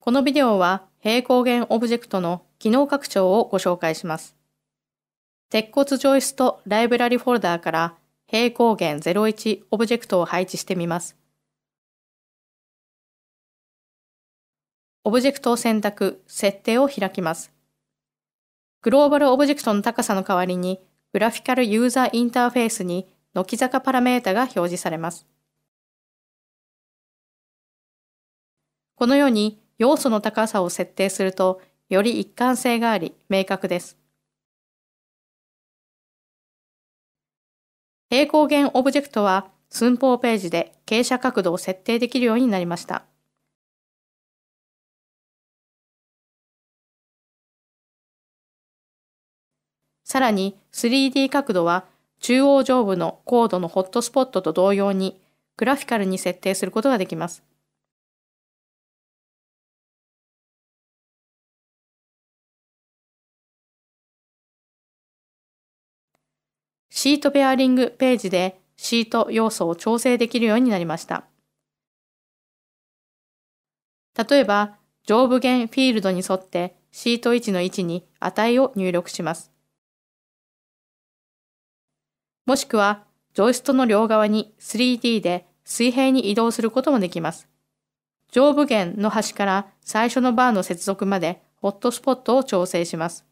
このビデオは平行弦オブジェクトの機能拡張をご紹介します。鉄骨ジョイストライブラリフォルダーから平行弦01オブジェクトを配置してみます。オブジェクトを選択、設定を開きます。グローバルオブジェクトの高さの代わりに、グラフィカルユーザーインターフェースに軒坂パラメータが表示されます。このように、要素の高さを設定すると、より一貫性があり、明確です。平行弦オブジェクトは、寸法ページで傾斜角度を設定できるようになりました。さらに 3D 角度は中央上部のコードのホットスポットと同様にグラフィカルに設定することができます。シートペアリングページでシート要素を調整できるようになりました。例えば、上部弦フィールドに沿ってシート位置の位置に値を入力します。もしくは、ジョイストの両側に 3D で水平に移動することもできます。上部弦の端から最初のバーの接続までホットスポットを調整します。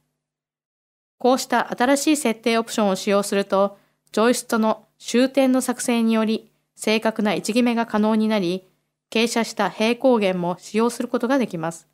こうした新しい設定オプションを使用すると、ジョイストの終点の作成により正確な位置決めが可能になり、傾斜した平行弦も使用することができます。